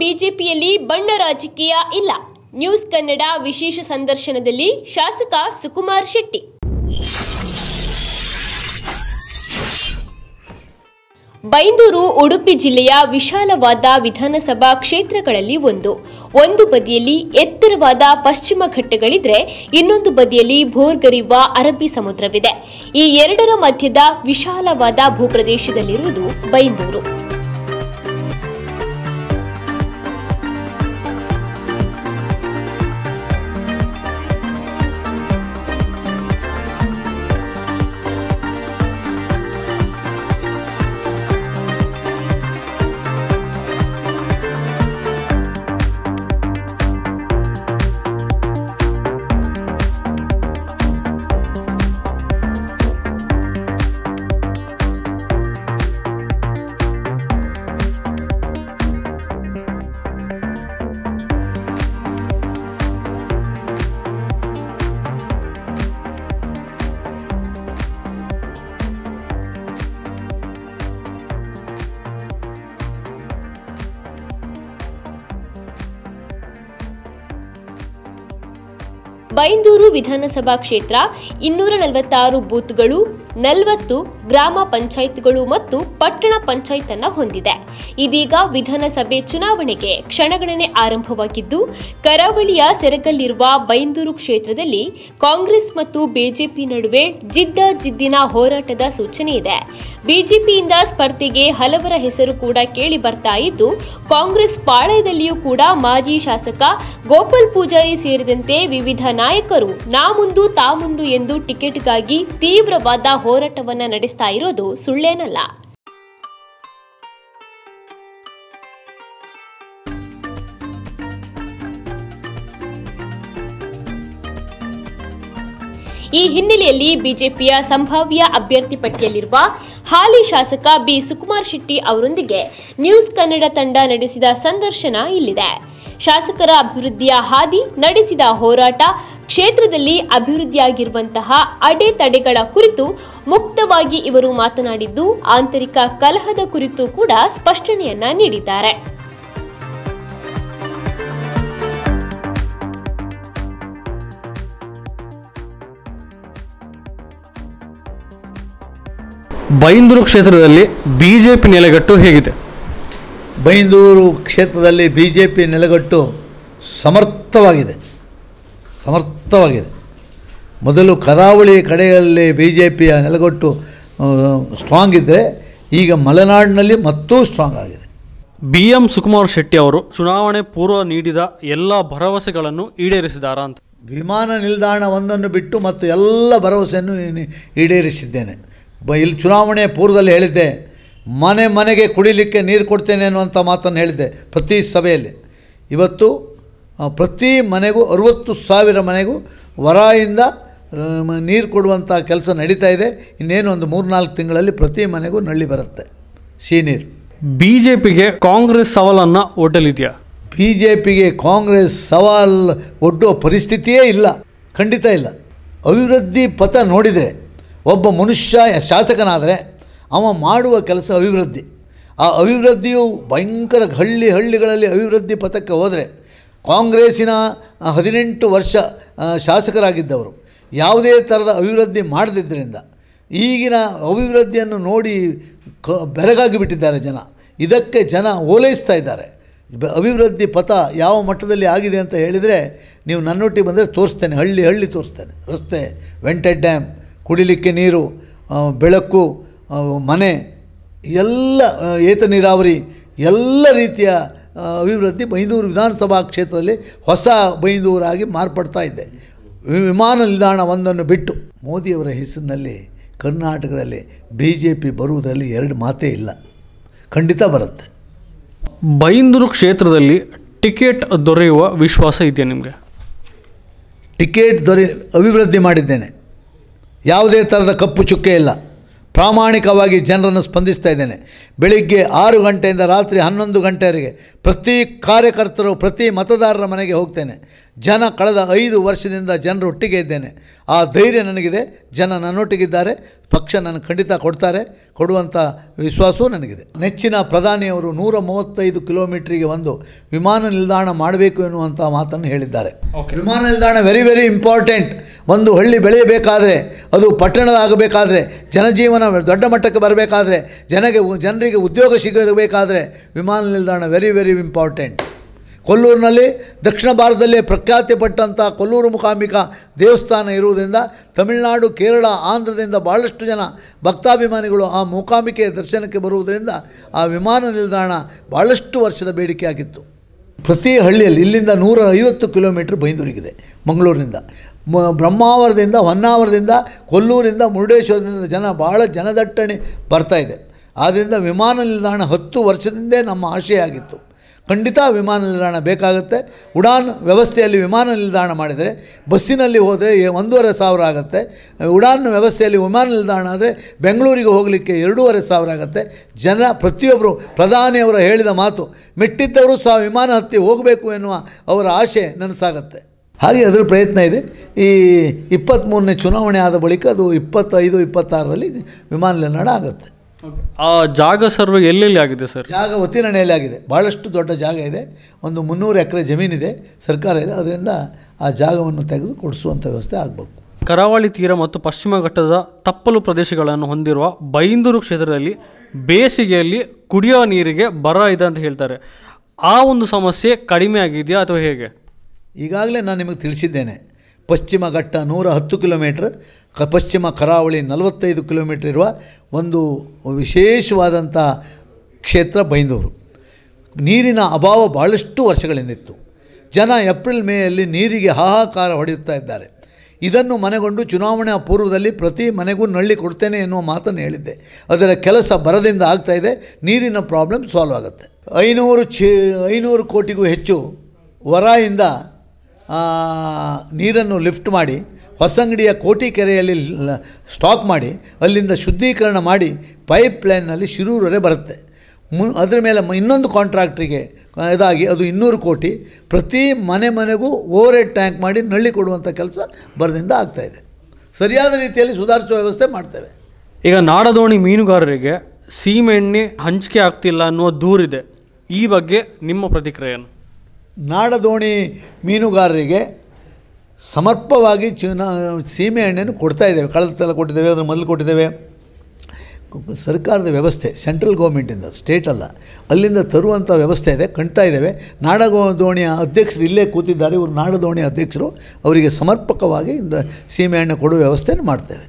ಬಿಜೆಪಿಯಲ್ಲಿ ಬಣ್ಣ ರಾಜಕೀಯ ಇಲ್ಲ ನ್ಯೂಸ್ ಕನ್ನಡ ವಿಶೇಷ ಸಂದರ್ಶನದಲ್ಲಿ ಶಾಸಕ ಸುಕುಮಾರ್ ಶೆಟ್ಟಿ ಬೈಂದೂರು ಉಡುಪಿ ಜಿಲ್ಲೆಯ ವಿಶಾಲವಾದ ವಿಧಾನಸಭಾ ಕ್ಷೇತ್ರಗಳಲ್ಲಿ ಒಂದು ಒಂದು ಬದಿಯಲ್ಲಿ ಎತ್ತರವಾದ ಪಶ್ಚಿಮ ಘಟ್ಟಗಳಿದ್ರೆ ಇನ್ನೊಂದು ಬದಿಯಲ್ಲಿ ಭೋರ್ಗರಿವ ಅರಬ್ಬಿ ಸಮುದ್ರವಿದೆ ಈ ಎರಡರ ಮಧ್ಯದ ವಿಶಾಲವಾದ ಭೂಪ್ರದೇಶದಲ್ಲಿರುವುದು ಬೈಂದೂರು ಬೈಂದೂರು ವಿಧಾನಸಭಾ ಕ್ಷೇತ್ರ ಇನ್ನೂರ ನಲವತ್ತಾರು ಬೂತ್ಗಳು ನಲವತ್ತು ಗ್ರಾಮ ಪಂಚಾಯತ್ಗಳು ಮತ್ತು ಪಟ್ಟಣ ಪಂಚಾಯತ್ ಅನ್ನ ಹೊಂದಿದೆ ಇದೀಗ ವಿಧಾನಸಭೆ ಚುನಾವಣೆಗೆ ಕ್ಷಣಗಣನೆ ಆರಂಭವಾಗಿದ್ದು ಕರಾವಳಿಯ ಸೆರಗಲ್ಲಿರುವ ಬೈಂದೂರು ಕ್ಷೇತ್ರದಲ್ಲಿ ಕಾಂಗ್ರೆಸ್ ಮತ್ತು ಬಿಜೆಪಿ ನಡುವೆ ಜಿದ್ದ ಜಿದ್ದಿನ ಹೋರಾಟದ ಸೂಚನೆ ಇದೆ ಬಿಜೆಪಿಯಿಂದ ಸ್ಪರ್ಧೆಗೆ ಹಲವರ ಹೆಸರು ಕೂಡ ಕೇಳಿ ಬರ್ತಾ ಇದ್ದು ಕಾಂಗ್ರೆಸ್ ಪಾಳಯದಲ್ಲಿಯೂ ಕೂಡ ಮಾಜಿ ಶಾಸಕ ಗೋಪಾಲ್ ಪೂಜಾರಿ ಸೇರಿದಂತೆ ವಿವಿಧ ನಾಯಕರು ನಾ ಮುಂದು ತಾ ಮುಂದು ಎಂದು ಟಿಕೆಟ್ಗಾಗಿ ತೀವ್ರವಾದ ಹೋರಾಟವನ್ನ ನಡೆಸ್ತಾ ಇರೋದು ಸುಳ್ಳೇನಲ್ಲ ಈ ಹಿನ್ನೆಲೆಯಲ್ಲಿ ಬಿಜೆಪಿಯ ಸಂಭಾವ್ಯ ಅಭ್ಯರ್ಥಿ ಪಟ್ಟಿಯಲ್ಲಿರುವ ಹಾಲಿ ಶಾಸಕ ಬಿ ಸುಕುಮಾರ್ ಶೆಟ್ಟಿ ಅವರೊಂದಿಗೆ ನ್ಯೂಸ್ ಕನ್ನಡ ತಂಡ ನಡೆಸಿದ ಸಂದರ್ಶನ ಇಲ್ಲಿದೆ ಶಾಸಕರ ಅಭಿವೃದ್ಧಿಯ ಹಾದಿ ನಡೆಸಿದ ಹೋರಾಟ ಕ್ಷೇತ್ರದಲ್ಲಿ ಅಭಿವೃದ್ಧಿಯಾಗಿರುವಂತಹ ಅಡೆತಡೆಗಳ ಕುರಿತು ಮುಕ್ತವಾಗಿ ಇವರು ಮಾತನಾಡಿದ್ದು ಆಂತರಿಕ ಕಲಹದ ಕುರಿತು ಕೂಡ ಸ್ಪಷ್ಟನೆಯನ್ನ ನೀಡಿದ್ದಾರೆ ಬೈಂದೂರು ಕ್ಷೇತ್ರದಲ್ಲಿ ಬಿಜೆಪಿ ನೆಲೆಗಟ್ಟು ಹೇಗಿದೆ ಬೈಂದೂರು ಕ್ಷೇತ್ರದಲ್ಲಿ ಬಿಜೆಪಿ ನೆಲೆಗಟ್ಟು ಸಮರ್ಥವಾಗಿದೆ ಸಮರ್ಥ ಸ್ಪಷ್ಟವಾಗಿದೆ ಮೊದಲು ಕರಾವಳಿ ಕಡೆಯಲ್ಲಿ ಬಿ ಜೆ ಪಿಯ ನೆಲೆಗೊಟ್ಟು ಸ್ಟ್ರಾಂಗ್ ಇದ್ದರೆ ಈಗ ಮಲೆನಾಡಿನಲ್ಲಿ ಮತ್ತೂ ಸ್ಟ್ರಾಂಗ್ ಆಗಿದೆ ಬಿ ಎಂ ಸುಕುಮಾರ್ ಶೆಟ್ಟಿ ಅವರು ಚುನಾವಣೆ ಪೂರ್ವ ನೀಡಿದ ಎಲ್ಲ ಭರವಸೆಗಳನ್ನು ಈಡೇರಿಸಿದಾರಾ ಅಂತ ವಿಮಾನ ನಿಲ್ದಾಣ ಒಂದನ್ನು ಬಿಟ್ಟು ಮತ್ತು ಎಲ್ಲ ಭರವಸೆಯನ್ನು ಈಡೇರಿಸಿದ್ದೇನೆ ಇಲ್ಲಿ ಚುನಾವಣೆ ಪೂರ್ವದಲ್ಲಿ ಹೇಳಿದ್ದೆ ಮನೆ ಮನೆಗೆ ಕುಡಿಲಿಕ್ಕೆ ನೀರು ಕೊಡ್ತೇನೆ ಅನ್ನುವಂಥ ಮಾತನ್ನು ಹೇಳಿದ್ದೆ ಪ್ರತಿ ಸಭೆಯಲ್ಲಿ ಇವತ್ತು ಪ್ರತಿ ಮನೆಗೂ ಅರುವತ್ತು ಸಾವಿರ ಮನೆಗೂ ವರಾಯಿಂದ ನೀರು ಕೊಡುವಂಥ ಕೆಲಸ ನಡೀತಾ ಇದೆ ಇನ್ನೇನು ಒಂದು ನಾಲ್ಕು ತಿಂಗಳಲ್ಲಿ ಪ್ರತಿ ಮನೆಗೂ ನಳ್ಳಿ ಬರುತ್ತೆ ಸಿಹಿ ನೀರು ಬಿ ಜೆ ಪಿಗೆ ಕಾಂಗ್ರೆಸ್ ಸವಾಲನ್ನು ಒಡ್ಡಲಿದೆಯಾ ಬಿ ಜೆ ಪಿಗೆ ಕಾಂಗ್ರೆಸ್ ಸವಾಲ್ ಒಡ್ಡೋ ಪರಿಸ್ಥಿತಿಯೇ ಇಲ್ಲ ಖಂಡಿತ ಇಲ್ಲ ಅಭಿವೃದ್ಧಿ ಪಥ ನೋಡಿದರೆ ಒಬ್ಬ ಮನುಷ್ಯ ಶಾಸಕನಾದರೆ ಅವ ಮಾಡುವ ಕೆಲಸ ಅಭಿವೃದ್ಧಿ ಆ ಅಭಿವೃದ್ಧಿಯು ಭಯಂಕರ ಹಳ್ಳಿ ಹಳ್ಳಿಗಳಲ್ಲಿ ಅಭಿವೃದ್ಧಿ ಪಥಕ್ಕೆ ಹೋದರೆ ಕಾಂಗ್ರೆಸ್ಸಿನ ಹದಿನೆಂಟು ವರ್ಷ ಶಾಸಕರಾಗಿದ್ದವರು ಯಾವುದೇ ಥರದ ಅಭಿವೃದ್ಧಿ ಮಾಡದಿದ್ದರಿಂದ ಈಗಿನ ಅಭಿವೃದ್ಧಿಯನ್ನು ನೋಡಿ ಕ ಬೆರಗಾಗಿ ಬಿಟ್ಟಿದ್ದಾರೆ ಜನ ಇದಕ್ಕೆ ಜನ ಓಲೈಸ್ತಾ ಇದ್ದಾರೆ ಅಭಿವೃದ್ಧಿ ಪಥ ಯಾವ ಮಟ್ಟದಲ್ಲಿ ಆಗಿದೆ ಅಂತ ಹೇಳಿದರೆ ನೀವು ನನ್ನೊಟ್ಟಿಗೆ ಬಂದರೆ ತೋರಿಸ್ತೇನೆ ಹಳ್ಳಿ ಹಳ್ಳಿ ತೋರಿಸ್ತೇನೆ ರಸ್ತೆ ವೆಂಟೆಡ್ ಡ್ಯಾಮ್ ಕುಡಿಲಿಕ್ಕೆ ನೀರು ಬೆಳಕು ಮನೆ ಎಲ್ಲ ಏತ ನೀರಾವರಿ ಎಲ್ಲ ರೀತಿಯ ಅಭಿವೃದ್ಧಿ ಬೈಂದೂರು ವಿಧಾನಸಭಾ ಕ್ಷೇತ್ರದಲ್ಲಿ ಹೊಸ ಬೈಂದೂರಾಗಿ ಮಾರ್ಪಡ್ತಾ ಇದೆ ವಿಮಾನ ಒಂದನ್ನು ಬಿಟ್ಟು ಮೋದಿಯವರ ಹೆಸರಿನಲ್ಲಿ ಕರ್ನಾಟಕದಲ್ಲಿ ಬಿ ಜೆ ಪಿ ಬರುವುದರಲ್ಲಿ ಎರಡು ಮಾತೇ ಇಲ್ಲ ಖಂಡಿತ ಬರುತ್ತೆ ಬೈಂದೂರು ಕ್ಷೇತ್ರದಲ್ಲಿ ಟಿಕೆಟ್ ದೊರೆಯುವ ವಿಶ್ವಾಸ ಇದೆಯಾ ನಿಮಗೆ ಟಿಕೆಟ್ ದೊರೆ ಅಭಿವೃದ್ಧಿ ಮಾಡಿದ್ದೇನೆ ಯಾವುದೇ ಥರದ ಕಪ್ಪು ಚುಕ್ಕೆ ಇಲ್ಲ ಪ್ರಾಮಾಣಿಕವಾಗಿ ಜನರನ್ನು ಸ್ಪಂದಿಸ್ತಾ ಇದ್ದೇನೆ ಬೆಳಿಗ್ಗೆ ಆರು ಗಂಟೆಯಿಂದ ರಾತ್ರಿ ಹನ್ನೊಂದು ಗಂಟೆವರೆಗೆ ಪ್ರತಿ ಕಾರ್ಯಕರ್ತರು ಪ್ರತಿ ಮತದಾರರ ಮನೆಗೆ ಹೋಗ್ತೇನೆ ಜನ ಕಳೆದ ಐದು ವರ್ಷದಿಂದ ಜನರೊಟ್ಟಿಗೆ ಇದ್ದೇನೆ ಆ ಧೈರ್ಯ ನನಗಿದೆ ಜನ ನನ್ನೊಟ್ಟಿಗಿದ್ದಾರೆ ಪಕ್ಷ ನನ್ನ ಖಂಡಿತ ಕೊಡ್ತಾರೆ ಕೊಡುವಂಥ ವಿಶ್ವಾಸವೂ ನನಗಿದೆ ನೆಚ್ಚಿನ ಪ್ರಧಾನಿಯವರು ನೂರ ಮೂವತ್ತೈದು ಕಿಲೋಮೀಟ್ರಿಗೆ ಒಂದು ವಿಮಾನ ನಿಲ್ದಾಣ ಮಾಡಬೇಕು ಎನ್ನುವಂಥ ಮಾತನ್ನು ಹೇಳಿದ್ದಾರೆ ವಿಮಾನ ನಿಲ್ದಾಣ ವೆರಿ ವೆರಿ ಇಂಪಾರ್ಟೆಂಟ್ ಒಂದು ಹಳ್ಳಿ ಬೆಳೆಯಬೇಕಾದರೆ ಅದು ಪಟ್ಟಣದಾಗಬೇಕಾದರೆ ಜನಜೀವನ ದೊಡ್ಡ ಮಟ್ಟಕ್ಕೆ ಬರಬೇಕಾದರೆ ಜನಗೆ ಜನರಿಗೆ ಉದ್ಯೋಗ ಸಿಗಬೇಕಾದರೆ ವಿಮಾನ ನಿಲ್ದಾಣ ವೆರಿ ವೆರಿ ಇಂಪಾರ್ಟೆಂಟ್ ಕೊಲ್ಲೂರಿನಲ್ಲಿ ದಕ್ಷಿಣ ಭಾರತದಲ್ಲೇ ಪಟ್ಟಂಥ ಕೊಲ್ಲೂರು ಮುಖಾಮಿಕ ದೇವಸ್ಥಾನ ಇರುವುದರಿಂದ ತಮಿಳುನಾಡು ಕೇರಳ ಆಂಧ್ರದಿಂದ ಭಾಳಷ್ಟು ಜನ ಭಕ್ತಾಭಿಮಾನಿಗಳು ಆ ಮೂಕಾಂಬಿಕೆಯ ದರ್ಶನಕ್ಕೆ ಬರುವುದರಿಂದ ಆ ವಿಮಾನ ನಿಲ್ದಾಣ ಭಾಳಷ್ಟು ವರ್ಷದ ಬೇಡಿಕೆಯಾಗಿತ್ತು ಪ್ರತಿ ಹಳ್ಳಿಯಲ್ಲಿ ಇಲ್ಲಿಂದ ನೂರ ಐವತ್ತು ಕಿಲೋಮೀಟ್ರ್ ಬೈಂದೂರಿಗಿದೆ ಮಂಗಳೂರಿನಿಂದ ಮ ಬ್ರಹ್ಮಾವರದಿಂದ ಹೊನ್ನಾವರದಿಂದ ಕೊಲ್ಲೂರಿಂದ ಮುರುಡೇಶ್ವರದಿಂದ ಜನ ಭಾಳ ಜನದಟ್ಟಣೆ ಬರ್ತಾಯಿದೆ ಆದ್ದರಿಂದ ವಿಮಾನ ನಿಲ್ದಾಣ ಹತ್ತು ವರ್ಷದಿಂದೇ ನಮ್ಮ ಆಶಯ ಆಗಿತ್ತು ಖಂಡಿತ ವಿಮಾನ ನಿಲ್ದಾಣ ಬೇಕಾಗುತ್ತೆ ಉಡಾನ್ ವ್ಯವಸ್ಥೆಯಲ್ಲಿ ವಿಮಾನ ನಿಲ್ದಾಣ ಮಾಡಿದರೆ ಬಸ್ಸಿನಲ್ಲಿ ಹೋದರೆ ಒಂದೂವರೆ ಸಾವಿರ ಆಗುತ್ತೆ ಉಡಾನ್ ವ್ಯವಸ್ಥೆಯಲ್ಲಿ ವಿಮಾನ ನಿಲ್ದಾಣ ಆದರೆ ಬೆಂಗಳೂರಿಗೆ ಹೋಗಲಿಕ್ಕೆ ಎರಡೂವರೆ ಸಾವಿರ ಆಗುತ್ತೆ ಜನ ಪ್ರತಿಯೊಬ್ಬರು ಪ್ರಧಾನಿಯವರು ಹೇಳಿದ ಮಾತು ಮೆಟ್ಟಿದ್ದವರು ಸಹ ವಿಮಾನ ಹತ್ತಿ ಹೋಗಬೇಕು ಎನ್ನುವ ಅವರ ಆಶೆ ನನಸಾಗುತ್ತೆ ಹಾಗೆ ಅದರ ಪ್ರಯತ್ನ ಇದೆ ಈ ಇಪ್ಪತ್ತ್ಮೂರನೇ ಚುನಾವಣೆ ಆದ ಬಳಿಕ ಅದು ಇಪ್ಪತ್ತೈದು ಇಪ್ಪತ್ತಾರರಲ್ಲಿ ವಿಮಾನ ನಿಲ್ದಾಣ ಆಗುತ್ತೆ ಆ ಜಾಗ ಸರ್ವೆ ಎಲ್ಲೆಲ್ಲಿ ಆಗಿದೆ ಸರ್ ಜಾಗ ಒತ್ತಿನಣೆಯಲ್ಲಿ ಆಗಿದೆ ಭಾಳಷ್ಟು ದೊಡ್ಡ ಜಾಗ ಇದೆ ಒಂದು ಮುನ್ನೂರು ಎಕರೆ ಜಮೀನಿದೆ ಸರ್ಕಾರ ಇದೆ ಅದರಿಂದ ಆ ಜಾಗವನ್ನು ತೆಗೆದು ಕೊಡಿಸುವಂಥ ವ್ಯವಸ್ಥೆ ಆಗಬೇಕು ಕರಾವಳಿ ತೀರ ಮತ್ತು ಪಶ್ಚಿಮ ಘಟ್ಟದ ತಪ್ಪಲು ಪ್ರದೇಶಗಳನ್ನು ಹೊಂದಿರುವ ಬೈಂದೂರು ಕ್ಷೇತ್ರದಲ್ಲಿ ಬೇಸಿಗೆಯಲ್ಲಿ ಕುಡಿಯೋ ನೀರಿಗೆ ಬರ ಇದೆ ಅಂತ ಹೇಳ್ತಾರೆ ಆ ಒಂದು ಸಮಸ್ಯೆ ಕಡಿಮೆ ಆಗಿದೆಯಾ ಅಥವಾ ಹೇಗೆ ಈಗಾಗಲೇ ನಾನು ನಿಮಗೆ ತಿಳಿಸಿದ್ದೇನೆ ಪಶ್ಚಿಮ ಘಟ್ಟ ನೂರ ಹತ್ತು ಕಿಲೋಮೀಟ್ರ್ ಕ ಪಶ್ಚಿಮ ಕರಾವಳಿ ನಲವತ್ತೈದು ಕಿಲೋಮೀಟ್ರ್ ಇರುವ ಒಂದು ವಿಶೇಷವಾದಂಥ ಕ್ಷೇತ್ರ ಬೈಂದೂರು ನೀರಿನ ಅಭಾವ ಭಾಳಷ್ಟು ವರ್ಷಗಳಿಂದಿತ್ತು ಜನ ಏಪ್ರಿಲ್ ಮೇಯಲ್ಲಿ ನೀರಿಗೆ ಹಾಹಾಕಾರ ಹೊಡೆಯುತ್ತಾ ಇದ್ದಾರೆ ಇದನ್ನು ಮನೆಗೊಂಡು ಚುನಾವಣೆಯ ಪೂರ್ವದಲ್ಲಿ ಪ್ರತಿ ಮನೆಗೂ ನಳ್ಳಿ ಕೊಡ್ತೇನೆ ಎನ್ನುವ ಮಾತನ್ನು ಹೇಳಿದ್ದೆ ಅದರ ಕೆಲಸ ಬರದಿಂದ ಇದೆ ನೀರಿನ ಪ್ರಾಬ್ಲಮ್ ಸಾಲ್ವ್ ಆಗುತ್ತೆ ಐನೂರು ಚೇ ಐನೂರು ಕೋಟಿಗೂ ಹೆಚ್ಚು ವರಾಯಿಂದ ನೀರನ್ನು ಲಿಫ್ಟ್ ಮಾಡಿ ಹೊಸಂಗಡಿಯ ಕೋಟಿ ಕೆರೆಯಲ್ಲಿ ಸ್ಟಾಕ್ ಮಾಡಿ ಅಲ್ಲಿಂದ ಶುದ್ಧೀಕರಣ ಮಾಡಿ ಪೈಪ್ ಲೈನ್ನಲ್ಲಿ ಶಿರೂರವರೆ ಬರುತ್ತೆ ಮು ಅದರ ಮೇಲೆ ಇನ್ನೊಂದು ಕಾಂಟ್ರಾಕ್ಟ್ರಿಗೆ ಇದಾಗಿ ಅದು ಇನ್ನೂರು ಕೋಟಿ ಪ್ರತಿ ಮನೆ ಮನೆಗೂ ಓವರ್ ಹೆಡ್ ಟ್ಯಾಂಕ್ ಮಾಡಿ ನಳ್ಳಿ ಕೊಡುವಂಥ ಕೆಲಸ ಬರದಿಂದ ಆಗ್ತಾಯಿದೆ ಸರಿಯಾದ ರೀತಿಯಲ್ಲಿ ಸುಧಾರಿಸುವ ವ್ಯವಸ್ಥೆ ಮಾಡ್ತೇವೆ ಈಗ ನಾಡದೋಣಿ ಮೀನುಗಾರರಿಗೆ ಸೀಮೆಣ್ಣೆ ಹಂಚಿಕೆ ಆಗ್ತಿಲ್ಲ ಅನ್ನುವ ದೂರಿದೆ ಈ ಬಗ್ಗೆ ನಿಮ್ಮ ಪ್ರತಿಕ್ರಿಯೆಯನ್ನು ನಾಡದೋಣಿ ಮೀನುಗಾರರಿಗೆ ಸಮರ್ಪವಾಗಿ ಸೀಮೆ ಕೊಡ್ತಾ ಇದ್ದೇವೆ ಕಳೆದ ತಲೆ ಕೊಟ್ಟಿದ್ದೇವೆ ಅದನ್ನು ಮೊದಲು ಕೊಟ್ಟಿದ್ದೇವೆ ಸರ್ಕಾರದ ವ್ಯವಸ್ಥೆ ಸೆಂಟ್ರಲ್ ಗೌರ್ಮೆಂಟಿಂದ ಸ್ಟೇಟ್ ಅಲ್ಲ ಅಲ್ಲಿಂದ ತರುವಂಥ ವ್ಯವಸ್ಥೆ ಇದೆ ಕಣ್ತಾ ಇದ್ದೇವೆ ನಾಡ ದೋಣಿಯ ಅಧ್ಯಕ್ಷರು ಇಲ್ಲೇ ಕೂತಿದ್ದಾರೆ ಇವರು ನಾಡ ಅಧ್ಯಕ್ಷರು ಅವರಿಗೆ ಸಮರ್ಪಕವಾಗಿ ಸೀಮೆ ಎಣ್ಣೆ ಕೊಡುವ ವ್ಯವಸ್ಥೆಯನ್ನು ಮಾಡ್ತೇವೆ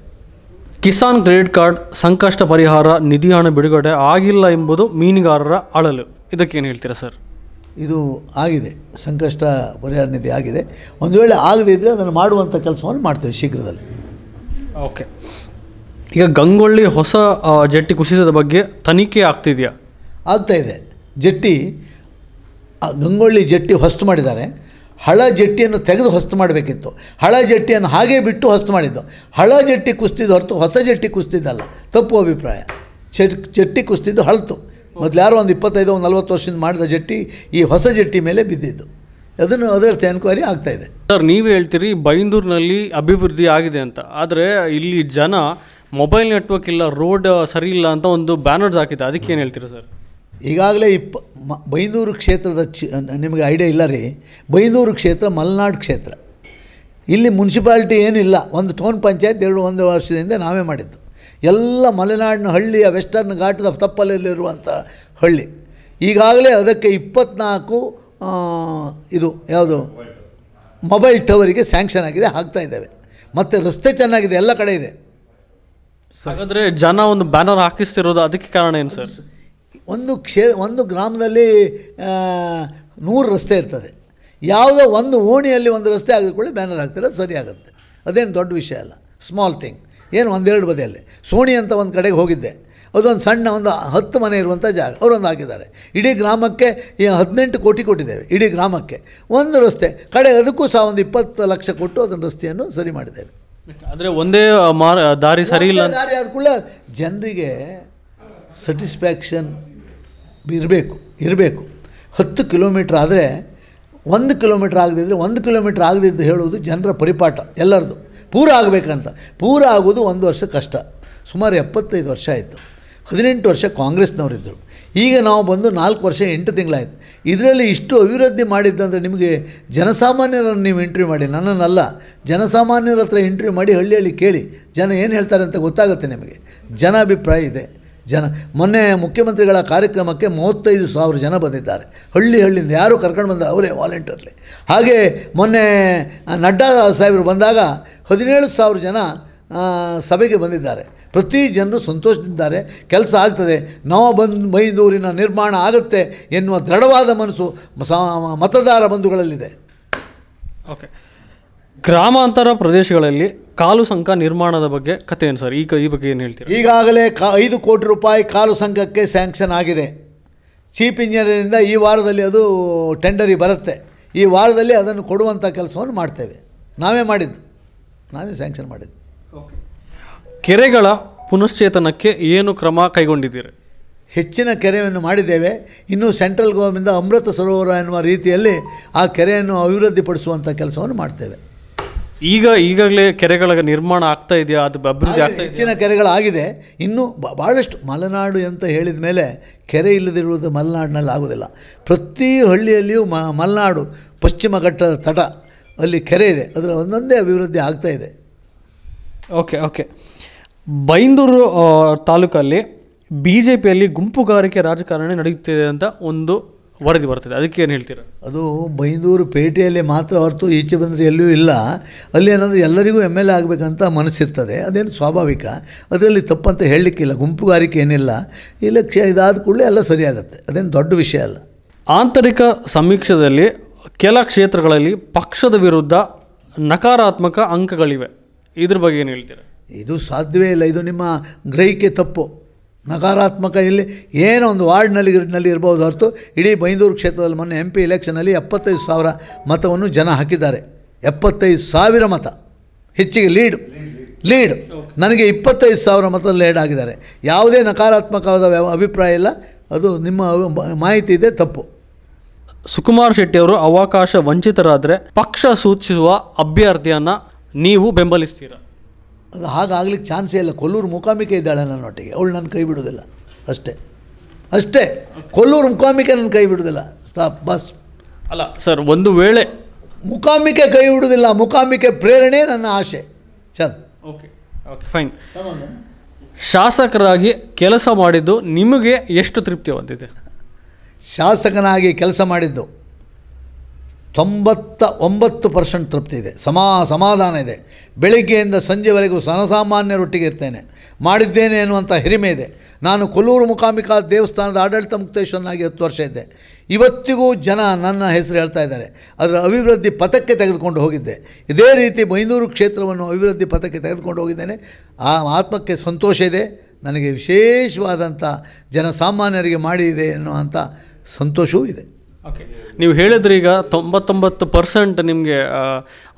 ಕಿಸಾನ್ ಕ್ರೆಡಿಟ್ ಕಾರ್ಡ್ ಸಂಕಷ್ಟ ಪರಿಹಾರ ನಿಧಿ ಹಣ ಬಿಡುಗಡೆ ಆಗಿಲ್ಲ ಎಂಬುದು ಮೀನುಗಾರರ ಅಳಲು ಇದಕ್ಕೇನು ಹೇಳ್ತೀರಾ ಸರ್ ಇದು ಆಗಿದೆ ಸಂಕಷ್ಟ ಪರಿಹಾರ ನಿಧಿ ಆಗಿದೆ ಒಂದು ವೇಳೆ ಆಗದೇ ಇದ್ದರೆ ಅದನ್ನು ಮಾಡುವಂಥ ಕೆಲಸವನ್ನು ಮಾಡ್ತೇವೆ ಶೀಘ್ರದಲ್ಲಿ ಓಕೆ ಈಗ ಗಂಗೊಳ್ಳಿ ಹೊಸ ಜೆಟ್ಟಿ ಕುಸಿತದ ಬಗ್ಗೆ ತನಿಖೆ ಆಗ್ತಿದೆಯಾ ಇದೆ ಜೆಟ್ಟಿ ಗಂಗೊಳ್ಳಿ ಜಟ್ಟಿ ಹೊಸ್ತು ಮಾಡಿದ್ದಾರೆ ಹಳ ಜೆಟ್ಟಿಯನ್ನು ತೆಗೆದು ಹೊಸ್ತು ಮಾಡಬೇಕಿತ್ತು ಹಳ ಜಟ್ಟಿಯನ್ನು ಹಾಗೆ ಬಿಟ್ಟು ಹೊಸ್ತು ಮಾಡಿದ್ದು ಹಳ ಜಟ್ಟಿ ಕುಸ್ತಿದ್ದು ಹೊರತು ಹೊಸ ಜೆಟ್ಟಿ ಕುಸ್ತಿದ್ದಲ್ಲ ತಪ್ಪು ಅಭಿಪ್ರಾಯ ಜಟ್ಟಿ ಕುಸ್ತಿದ್ದು ಹಳತು ಯಾರೋ ಒಂದು ಇಪ್ಪತ್ತೈದು ಒಂದು ನಲ್ವತ್ತು ವರ್ಷದಿಂದ ಮಾಡಿದ ಜಟ್ಟಿ ಈ ಹೊಸ ಜಟ್ಟಿ ಮೇಲೆ ಬಿದ್ದಿದ್ದು ಅದನ್ನು ಅದರರ್ಥ ಎನ್ಕ್ವೈರಿ ಇದೆ ಸರ್ ನೀವು ಹೇಳ್ತೀರಿ ಬೈಂದೂರಿನಲ್ಲಿ ಅಭಿವೃದ್ಧಿ ಆಗಿದೆ ಅಂತ ಆದರೆ ಇಲ್ಲಿ ಜನ ಮೊಬೈಲ್ ನೆಟ್ವರ್ಕ್ ಇಲ್ಲ ರೋಡ್ ಸರಿ ಇಲ್ಲ ಅಂತ ಒಂದು ಬ್ಯಾನರ್ಸ್ ಹಾಕಿದೆ ಅದಕ್ಕೆ ಏನು ಹೇಳ್ತೀರಾ ಸರ್ ಈಗಾಗಲೇ ಇಪ್ಪ ಮ ಬೈಂದೂರು ಕ್ಷೇತ್ರದ ಚಿ ನಿಮಗೆ ಐಡಿಯಾ ಇಲ್ಲ ರೀ ಬೈಂದೂರು ಕ್ಷೇತ್ರ ಮಲೆನಾಡು ಕ್ಷೇತ್ರ ಇಲ್ಲಿ ಮುನ್ಸಿಪಾಲ್ಟಿ ಏನಿಲ್ಲ ಒಂದು ಟೌನ್ ಪಂಚಾಯತ್ ಎರಡು ಒಂದು ವರ್ಷದಿಂದ ನಾವೇ ಮಾಡಿದ್ದು ಎಲ್ಲ ಮಲೆನಾಡಿನ ಹಳ್ಳಿಯ ವೆಸ್ಟರ್ನ್ ಘಾಟದ ತಪ್ಪಲಲ್ಲಿರುವಂಥ ಹಳ್ಳಿ ಈಗಾಗಲೇ ಅದಕ್ಕೆ ಇಪ್ಪತ್ನಾಲ್ಕು ಇದು ಯಾವುದು ಮೊಬೈಲ್ ಟವರಿಗೆ ಸ್ಯಾಂಕ್ಷನ್ ಆಗಿದೆ ಹಾಕ್ತಾ ಇದ್ದಾವೆ ಮತ್ತು ರಸ್ತೆ ಚೆನ್ನಾಗಿದೆ ಎಲ್ಲ ಕಡೆ ಇದೆ ಹಾಗಾದರೆ ಜನ ಒಂದು ಬ್ಯಾನರ್ ಹಾಕಿಸ್ತಿರೋದು ಅದಕ್ಕೆ ಕಾರಣ ಏನು ಸರ್ ಒಂದು ಕ್ಷೇ ಒಂದು ಗ್ರಾಮದಲ್ಲಿ ನೂರು ರಸ್ತೆ ಇರ್ತದೆ ಯಾವುದೋ ಒಂದು ಓಣಿಯಲ್ಲಿ ಒಂದು ರಸ್ತೆ ಆಗಿದ್ಕೊಳ್ಳಿ ಬ್ಯಾನರ್ ಹಾಕ್ತಿರೋದು ಸರಿ ಆಗುತ್ತೆ ಅದೇನು ದೊಡ್ಡ ವಿಷಯ ಅಲ್ಲ ಸ್ಮಾಲ್ ಥಿಂಗ್ ಏನು ಒಂದೆರಡು ಬದಿಯಲ್ಲಿ ಸೋಣಿ ಅಂತ ಒಂದು ಕಡೆಗೆ ಹೋಗಿದ್ದೆ ಅದೊಂದು ಸಣ್ಣ ಒಂದು ಹತ್ತು ಮನೆ ಇರುವಂಥ ಜಾಗ ಅವರೊಂದು ಹಾಕಿದ್ದಾರೆ ಇಡೀ ಗ್ರಾಮಕ್ಕೆ ಈ ಹದಿನೆಂಟು ಕೋಟಿ ಕೊಟ್ಟಿದ್ದೇವೆ ಇಡೀ ಗ್ರಾಮಕ್ಕೆ ಒಂದು ರಸ್ತೆ ಕಡೆ ಅದಕ್ಕೂ ಸಹ ಒಂದು ಇಪ್ಪತ್ತು ಲಕ್ಷ ಕೊಟ್ಟು ಅದನ್ನು ರಸ್ತೆಯನ್ನು ಸರಿ ಮಾಡಿದ್ದೇವೆ ಅಂದರೆ ಒಂದೇ ಮಾರ ದಾರಿ ಸರಿ ಇಲ್ಲ ದಾರಿ ಆದ ಜನರಿಗೆ ಸ್ಯಾಟಿಸ್ಫ್ಯಾಕ್ಷನ್ ಇರಬೇಕು ಇರಬೇಕು ಹತ್ತು ಕಿಲೋಮೀಟ್ರ್ ಆದರೆ ಒಂದು ಕಿಲೋಮೀಟ್ರ್ ಆಗದಿದ್ದರೆ ಒಂದು ಕಿಲೋಮೀಟ್ರ್ ಆಗದಿದ್ದು ಹೇಳುವುದು ಜನರ ಪರಿಪಾಠ ಎಲ್ಲರದು ಪೂರ ಆಗಬೇಕಂತ ಪೂರ ಆಗೋದು ಒಂದು ವರ್ಷ ಕಷ್ಟ ಸುಮಾರು ಎಪ್ಪತ್ತೈದು ವರ್ಷ ಆಯಿತು ಹದಿನೆಂಟು ವರ್ಷ ಕಾಂಗ್ರೆಸ್ನವರಿದ್ದರು ಈಗ ನಾವು ಬಂದು ನಾಲ್ಕು ವರ್ಷ ಎಂಟು ತಿಂಗಳಾಯಿತು ಇದರಲ್ಲಿ ಇಷ್ಟು ಅಭಿವೃದ್ಧಿ ಮಾಡಿದ್ದಂದರೆ ನಿಮಗೆ ಜನಸಾಮಾನ್ಯರನ್ನು ನೀವು ಇಂಟ್ರ್ಯೂ ಮಾಡಿ ನನ್ನನ್ನಲ್ಲ ಜನಸಾಮಾನ್ಯರ ಹತ್ರ ಇಂಟ್ರ್ಯೂ ಮಾಡಿ ಹಳ್ಳಿಯಲ್ಲಿ ಕೇಳಿ ಜನ ಏನು ಹೇಳ್ತಾರೆ ಅಂತ ಗೊತ್ತಾಗುತ್ತೆ ನಿಮಗೆ ಜನ ಅಭಿಪ್ರಾಯ ಇದೆ ಜನ ಮೊನ್ನೆ ಮುಖ್ಯಮಂತ್ರಿಗಳ ಕಾರ್ಯಕ್ರಮಕ್ಕೆ ಮೂವತ್ತೈದು ಸಾವಿರ ಜನ ಬಂದಿದ್ದಾರೆ ಹಳ್ಳಿ ಹಳ್ಳಿಯಿಂದ ಯಾರು ಕರ್ಕೊಂಡು ಬಂದ ಅವರೇ ವಾಲಂಟಿಯರ್ಲಿ ಹಾಗೆ ಮೊನ್ನೆ ನಡ್ಡಾ ಸಾಹೇಬರು ಬಂದಾಗ ಹದಿನೇಳು ಸಾವಿರ ಜನ ಸಭೆಗೆ ಬಂದಿದ್ದಾರೆ ಪ್ರತಿ ಜನರು ಸಂತೋಷದಿಂದಾರೆ ಕೆಲಸ ಆಗ್ತದೆ ನಾವು ಬಂದು ಮೈದೂರಿನ ನಿರ್ಮಾಣ ಆಗುತ್ತೆ ಎನ್ನುವ ದೃಢವಾದ ಮನಸ್ಸು ಮತದಾರ ಬಂಧುಗಳಲ್ಲಿದೆ ಓಕೆ ಗ್ರಾಮಾಂತರ ಪ್ರದೇಶಗಳಲ್ಲಿ ಕಾಲು ಸಂಘ ನಿರ್ಮಾಣದ ಬಗ್ಗೆ ಕಥೆಯನ್ನು ಏನು ಸರ್ ಈಗ ಈ ಬಗ್ಗೆ ಏನು ಹೇಳ್ತೀರಿ ಈಗಾಗಲೇ ಕಾ ಐದು ಕೋಟಿ ರೂಪಾಯಿ ಕಾಲು ಸಂಘಕ್ಕೆ ಸ್ಯಾಂಕ್ಷನ್ ಆಗಿದೆ ಚೀಫ್ ಇಂಜಿನಿಯರಿಂದ ಈ ವಾರದಲ್ಲಿ ಅದು ಟೆಂಡರಿ ಬರುತ್ತೆ ಈ ವಾರದಲ್ಲಿ ಅದನ್ನು ಕೊಡುವಂಥ ಕೆಲಸವನ್ನು ಮಾಡ್ತೇವೆ ನಾವೇ ಮಾಡಿದ್ದು ನಾವೇ ಸ್ಯಾಂಕ್ಷನ್ ಮಾಡಿದ್ದು ಕೆರೆಗಳ ಪುನಶ್ಚೇತನಕ್ಕೆ ಏನು ಕ್ರಮ ಕೈಗೊಂಡಿದ್ದೀರಿ ಹೆಚ್ಚಿನ ಕೆರೆಯನ್ನು ಮಾಡಿದ್ದೇವೆ ಇನ್ನು ಸೆಂಟ್ರಲ್ ಗೌರ್ಮೆಂಟ್ ಅಮೃತ ಸರೋವರ ಎನ್ನುವ ರೀತಿಯಲ್ಲಿ ಆ ಕೆರೆಯನ್ನು ಅಭಿವೃದ್ಧಿಪಡಿಸುವಂಥ ಕೆಲಸವನ್ನು ಮಾಡ್ತೇವೆ ಈಗ ಈಗಾಗಲೇ ಕೆರೆಗಳ ನಿರ್ಮಾಣ ಆಗ್ತಾ ಇದೆಯಾ ಅದು ಅಭಿವೃದ್ಧಿ ಆಗ್ತಾ ಹೆಚ್ಚಿನ ಕೆರೆಗಳಾಗಿದೆ ಇನ್ನೂ ಭಾಳಷ್ಟು ಮಲೆನಾಡು ಅಂತ ಹೇಳಿದ ಮೇಲೆ ಕೆರೆ ಇಲ್ಲದಿರುವುದು ಮಲೆನಾಡಿನಲ್ಲಿ ಆಗೋದಿಲ್ಲ ಪ್ರತಿ ಹಳ್ಳಿಯಲ್ಲಿಯೂ ಮ ಮಲೆನಾಡು ಪಶ್ಚಿಮ ಘಟ್ಟದ ತಟ ಅಲ್ಲಿ ಕೆರೆ ಇದೆ ಅದರ ಒಂದೊಂದೇ ಅಭಿವೃದ್ಧಿ ಆಗ್ತಾ ಇದೆ ಓಕೆ ಓಕೆ ಬೈಂದೂರು ತಾಲೂಕಲ್ಲಿ ಬಿ ಜೆ ಪಿಯಲ್ಲಿ ಗುಂಪುಗಾರಿಕೆ ರಾಜಕಾರಣ ನಡೆಯುತ್ತಿದೆ ಅಂತ ಒಂದು ವರದಿ ಬರ್ತದೆ ಅದಕ್ಕೆ ಏನು ಹೇಳ್ತೀರಾ ಅದು ಬೈಂದೂರು ಪೇಟೆಯಲ್ಲಿ ಮಾತ್ರ ಹೊರತು ಈಚೆ ಬಂದರೆ ಎಲ್ಲೂ ಇಲ್ಲ ಅಲ್ಲಿ ಏನಾದರೂ ಎಲ್ಲರಿಗೂ ಎಮ್ ಎಲ್ ಎ ಆಗಬೇಕಂತ ಮನಸ್ಸಿರ್ತದೆ ಅದೇನು ಸ್ವಾಭಾವಿಕ ಅದರಲ್ಲಿ ತಪ್ಪಂತ ಹೇಳಲಿಕ್ಕಿಲ್ಲ ಗುಂಪುಗಾರಿಕೆ ಏನಿಲ್ಲ ಇಲ್ಲ ಕ್ಷ ಇದಾದ ಕೂಡಲೇ ಎಲ್ಲ ಸರಿಯಾಗುತ್ತೆ ಅದೇನು ದೊಡ್ಡ ವಿಷಯ ಅಲ್ಲ ಆಂತರಿಕ ಸಮೀಕ್ಷೆಯಲ್ಲಿ ಕೆಲ ಕ್ಷೇತ್ರಗಳಲ್ಲಿ ಪಕ್ಷದ ವಿರುದ್ಧ ನಕಾರಾತ್ಮಕ ಅಂಕಗಳಿವೆ ಇದ್ರ ಬಗ್ಗೆ ಏನು ಹೇಳ್ತೀರಾ ಇದು ಸಾಧ್ಯವೇ ಇಲ್ಲ ಇದು ನಿಮ್ಮ ಗ್ರಹಿಕೆ ತಪ್ಪು ನಕಾರಾತ್ಮಕ ಇಲ್ಲಿ ಏನೋ ಒಂದು ವಾರ್ಡ್ನಲ್ಲಿ ನಲ್ಲಿ ಇರ್ಬೋದು ಹೊರತು ಇಡೀ ಬೈಂದೂರು ಕ್ಷೇತ್ರದಲ್ಲಿ ಮೊನ್ನೆ ಎಂ ಪಿ ಎಲೆಕ್ಷನಲ್ಲಿ ಎಪ್ಪತ್ತೈದು ಸಾವಿರ ಮತವನ್ನು ಜನ ಹಾಕಿದ್ದಾರೆ ಎಪ್ಪತ್ತೈದು ಸಾವಿರ ಮತ ಹೆಚ್ಚಿಗೆ ಲೀಡ್ ಲೀಡ್ ನನಗೆ ಇಪ್ಪತ್ತೈದು ಸಾವಿರ ಮತ ಲೀಡ್ ಆಗಿದ್ದಾರೆ ಯಾವುದೇ ನಕಾರಾತ್ಮಕವಾದ ಅಭಿಪ್ರಾಯ ಇಲ್ಲ ಅದು ನಿಮ್ಮ ಮಾಹಿತಿ ಇದೆ ತಪ್ಪು ಸುಕುಮಾರ್ ಶೆಟ್ಟಿಯವರು ಅವಕಾಶ ವಂಚಿತರಾದರೆ ಪಕ್ಷ ಸೂಚಿಸುವ ಅಭ್ಯರ್ಥಿಯನ್ನು ನೀವು ಬೆಂಬಲಿಸ್ತೀರಾ ಅದು ಹಾಗಾಗ್ಲಿಕ್ಕೆ ಚಾನ್ಸೇ ಇಲ್ಲ ಕೊಲ್ಲೂರು ಮೂಕಾಂಬಿಕೆ ಇದ್ದಾಳೆ ನನ್ನ ಒಟ್ಟಿಗೆ ಅವಳು ನನ್ನ ಕೈ ಬಿಡೋದಿಲ್ಲ ಅಷ್ಟೇ ಅಷ್ಟೇ ಕೊಲ್ಲೂರು ಮುಖಾಮಿಕೆ ನನ್ನ ಕೈ ಬಿಡೋದಿಲ್ಲ ಸ್ಟಾಪ್ ಬಸ್ ಅಲ್ಲ ಸರ್ ಒಂದು ವೇಳೆ ಮುಖಾಮಿಕೆ ಕೈ ಬಿಡೋದಿಲ್ಲ ಮುಖಾಮಿಕೆ ಪ್ರೇರಣೆ ನನ್ನ ಆಶೆ ಚಂದ್ ಓಕೆ ಓಕೆ ಫೈನ್ ಶಾಸಕರಾಗಿ ಕೆಲಸ ಮಾಡಿದ್ದು ನಿಮಗೆ ಎಷ್ಟು ತೃಪ್ತಿ ಹೊಂದಿದೆ ಶಾಸಕನಾಗಿ ಕೆಲಸ ಮಾಡಿದ್ದು ತೊಂಬತ್ತ ಒಂಬತ್ತು ಪರ್ಸೆಂಟ್ ತೃಪ್ತಿ ಇದೆ ಸಮಾ ಸಮಾಧಾನ ಇದೆ ಬೆಳಿಗ್ಗೆಯಿಂದ ಸಂಜೆವರೆಗೂ ಜನಸಾಮಾನ್ಯರೊಟ್ಟಿಗೆ ಇರ್ತೇನೆ ಮಾಡಿದ್ದೇನೆ ಎನ್ನುವಂಥ ಹಿರಿಮೆ ಇದೆ ನಾನು ಕೊಲ್ಲೂರು ಮುಖಾಮಿಕಾ ದೇವಸ್ಥಾನದ ಆಡಳಿತ ಮುಕ್ತೇಶ್ವರನಾಗಿ ಹತ್ತು ವರ್ಷ ಇದ್ದೆ ಇವತ್ತಿಗೂ ಜನ ನನ್ನ ಹೆಸರು ಹೇಳ್ತಾ ಇದ್ದಾರೆ ಅದರ ಅಭಿವೃದ್ಧಿ ಪಥಕ್ಕೆ ತೆಗೆದುಕೊಂಡು ಹೋಗಿದ್ದೆ ಇದೇ ರೀತಿ ಮೈನೂರು ಕ್ಷೇತ್ರವನ್ನು ಅಭಿವೃದ್ಧಿ ಪಥಕ್ಕೆ ತೆಗೆದುಕೊಂಡು ಹೋಗಿದ್ದೇನೆ ಆ ಆತ್ಮಕ್ಕೆ ಸಂತೋಷ ಇದೆ ನನಗೆ ವಿಶೇಷವಾದಂಥ ಜನಸಾಮಾನ್ಯರಿಗೆ ಮಾಡಿದೆ ಎನ್ನುವಂಥ ಸಂತೋಷವೂ ಇದೆ ಓಕೆ ನೀವು ಹೇಳಿದ್ರೆ ಈಗ ತೊಂಬತ್ತೊಂಬತ್ತು ಪರ್ಸೆಂಟ್ ನಿಮಗೆ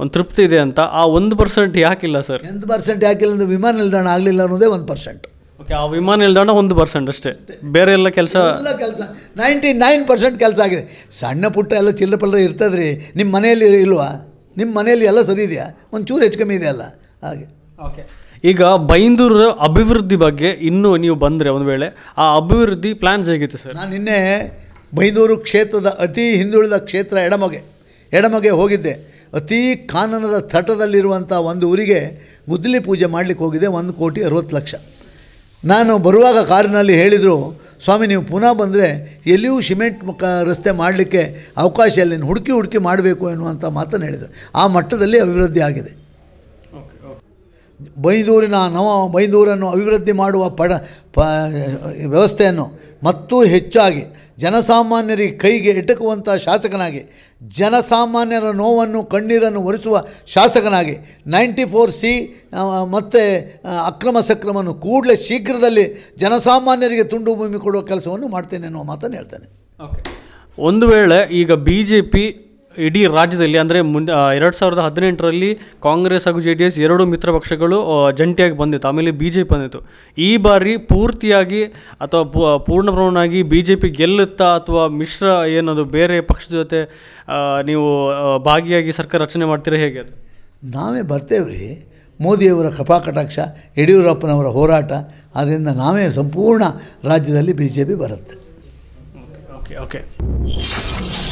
ಒಂದು ತೃಪ್ತಿ ಇದೆ ಅಂತ ಆ ಒಂದು ಪರ್ಸೆಂಟ್ ಯಾಕಿಲ್ಲ ಸರ್ ಒಂದು ಪರ್ಸೆಂಟ್ ಯಾಕಿಲ್ಲ ಅಂದರೆ ವಿಮಾನ ನಿಲ್ದಾಣ ಆಗಲಿಲ್ಲ ಅನ್ನೋದೇ ಒಂದು ಪರ್ಸೆಂಟ್ ಓಕೆ ಆ ವಿಮಾನ ನಿಲ್ದಾಣ ಒಂದು ಪರ್ಸೆಂಟ್ ಅಷ್ಟೇ ಬೇರೆ ಎಲ್ಲ ಕೆಲಸ ಎಲ್ಲ ಕೆಲಸ ನೈಂಟಿ ನೈನ್ ಪರ್ಸೆಂಟ್ ಕೆಲಸ ಆಗಿದೆ ಸಣ್ಣ ಪುಟ್ಟ ಎಲ್ಲ ಚಿಲ್ಲರೆ ಪಲ್ಲರ ಇರ್ತದೆ ರೀ ನಿಮ್ಮ ಮನೆಯಲ್ಲಿ ಇಲ್ವಾ ನಿಮ್ಮ ಮನೆಯಲ್ಲಿ ಎಲ್ಲ ಸರಿ ಇದೆಯಾ ಚೂರು ಹೆಚ್ಚು ಕಮ್ಮಿ ಇದೆಯಲ್ಲ ಹಾಗೆ ಓಕೆ ಈಗ ಬೈಂದೂರು ಅಭಿವೃದ್ಧಿ ಬಗ್ಗೆ ಇನ್ನೂ ನೀವು ಬಂದರೆ ಒಂದು ವೇಳೆ ಆ ಅಭಿವೃದ್ಧಿ ಪ್ಲ್ಯಾನ್ಸ್ ಹೇಗಿತ್ತು ಸರ್ ನಾನು ನಿನ್ನೆ ಬೈಂದೂರು ಕ್ಷೇತ್ರದ ಅತಿ ಹಿಂದುಳಿದ ಕ್ಷೇತ್ರ ಎಡಮಗೆ ಎಡಮಗೆ ಹೋಗಿದ್ದೆ ಅತೀ ಕಾನನದ ತಟದಲ್ಲಿರುವಂಥ ಒಂದು ಊರಿಗೆ ಗುದ್ದಲಿ ಪೂಜೆ ಮಾಡಲಿಕ್ಕೆ ಹೋಗಿದೆ ಒಂದು ಕೋಟಿ ಅರುವತ್ತು ಲಕ್ಷ ನಾನು ಬರುವಾಗ ಕಾರಿನಲ್ಲಿ ಹೇಳಿದರು ಸ್ವಾಮಿ ನೀವು ಪುನಃ ಬಂದರೆ ಎಲ್ಲಿಯೂ ಸಿಮೆಂಟ್ ರಸ್ತೆ ಮಾಡಲಿಕ್ಕೆ ಅವಕಾಶ ಇಲ್ಲ ಹುಡುಕಿ ಹುಡುಕಿ ಮಾಡಬೇಕು ಎನ್ನುವಂಥ ಮಾತನ್ನು ಹೇಳಿದರು ಆ ಮಟ್ಟದಲ್ಲಿ ಅಭಿವೃದ್ಧಿ ಆಗಿದೆ ಬೈಂದೂರಿನ ನವ ಬೈಂದೂರನ್ನು ಅಭಿವೃದ್ಧಿ ಮಾಡುವ ಪಡ ಪ ವ್ಯವಸ್ಥೆಯನ್ನು ಮತ್ತೂ ಹೆಚ್ಚಾಗಿ ಜನಸಾಮಾನ್ಯರಿಗೆ ಕೈಗೆ ಎಟಕುವಂಥ ಶಾಸಕನಾಗಿ ಜನಸಾಮಾನ್ಯರ ನೋವನ್ನು ಕಣ್ಣೀರನ್ನು ಒರೆಸುವ ಶಾಸಕನಾಗಿ ನೈಂಟಿ ಫೋರ್ ಸಿ ಮತ್ತು ಅಕ್ರಮ ಸಕ್ರಮವನ್ನು ಕೂಡಲೇ ಶೀಘ್ರದಲ್ಲಿ ಜನಸಾಮಾನ್ಯರಿಗೆ ತುಂಡು ಭೂಮಿ ಕೊಡುವ ಕೆಲಸವನ್ನು ಮಾಡ್ತೇನೆ ಅನ್ನುವ ಮಾತನ್ನು ಹೇಳ್ತೇನೆ ಓಕೆ ಒಂದು ವೇಳೆ ಈಗ ಬಿ ಜೆ ಪಿ ಇಡೀ ರಾಜ್ಯದಲ್ಲಿ ಅಂದರೆ ಮುನ್ ಎರಡು ಸಾವಿರದ ಹದಿನೆಂಟರಲ್ಲಿ ಕಾಂಗ್ರೆಸ್ ಹಾಗೂ ಜೆ ಡಿ ಎಸ್ ಎರಡೂ ಮಿತ್ರ ಪಕ್ಷಗಳು ಜಂಟಿಯಾಗಿ ಬಂದಿತ್ತು ಆಮೇಲೆ ಬಿ ಜೆ ಪಿ ಬಂದಿತ್ತು ಈ ಬಾರಿ ಪೂರ್ತಿಯಾಗಿ ಅಥವಾ ಪೂರ್ಣ ಪ್ರಮಾಣವಾಗಿ ಬಿ ಜೆ ಪಿ ಗೆಲ್ಲುತ್ತಾ ಅಥವಾ ಮಿಶ್ರ ಏನದು ಬೇರೆ ಪಕ್ಷದ ಜೊತೆ ನೀವು ಭಾಗಿಯಾಗಿ ಸರ್ಕಾರ ರಚನೆ ಮಾಡ್ತೀರಾ ಹೇಗೆ ಅದು ನಾವೇ ಬರ್ತೇವೆ ರೀ ಮೋದಿಯವರ ಕಟಾಕ್ಷ ಯಡಿಯೂರಪ್ಪನವರ ಹೋರಾಟ ಅದರಿಂದ ನಾವೇ ಸಂಪೂರ್ಣ ರಾಜ್ಯದಲ್ಲಿ ಬಿ ಜೆ ಪಿ ಬರುತ್ತೆ ಓಕೆ ಓಕೆ